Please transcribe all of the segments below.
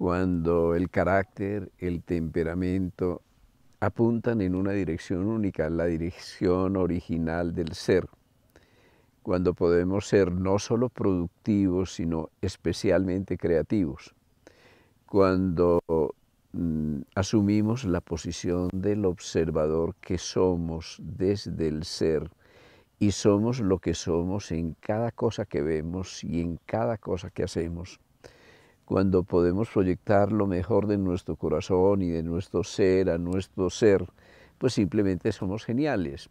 cuando el carácter, el temperamento apuntan en una dirección única, la dirección original del ser, cuando podemos ser no solo productivos, sino especialmente creativos, cuando mm, asumimos la posición del observador que somos desde el ser y somos lo que somos en cada cosa que vemos y en cada cosa que hacemos cuando podemos proyectar lo mejor de nuestro corazón y de nuestro ser a nuestro ser, pues simplemente somos geniales.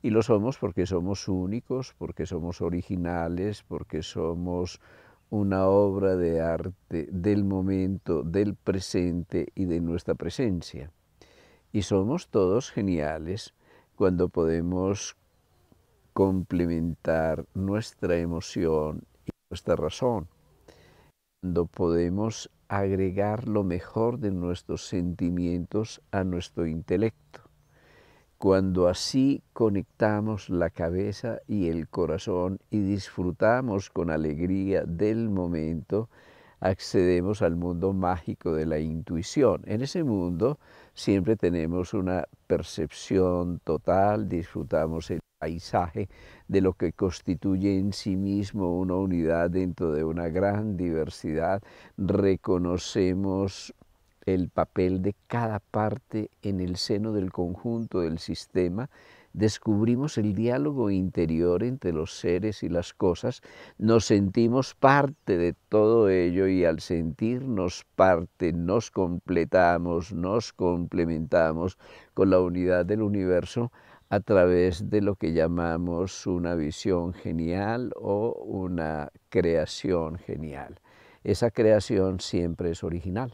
Y lo somos porque somos únicos, porque somos originales, porque somos una obra de arte del momento, del presente y de nuestra presencia. Y somos todos geniales cuando podemos complementar nuestra emoción y nuestra razón cuando podemos agregar lo mejor de nuestros sentimientos a nuestro intelecto, cuando así conectamos la cabeza y el corazón y disfrutamos con alegría del momento accedemos al mundo mágico de la intuición. En ese mundo siempre tenemos una percepción total, disfrutamos el paisaje de lo que constituye en sí mismo una unidad dentro de una gran diversidad, reconocemos el papel de cada parte en el seno del conjunto del sistema descubrimos el diálogo interior entre los seres y las cosas, nos sentimos parte de todo ello y al sentirnos parte nos completamos, nos complementamos con la unidad del universo a través de lo que llamamos una visión genial o una creación genial. Esa creación siempre es original.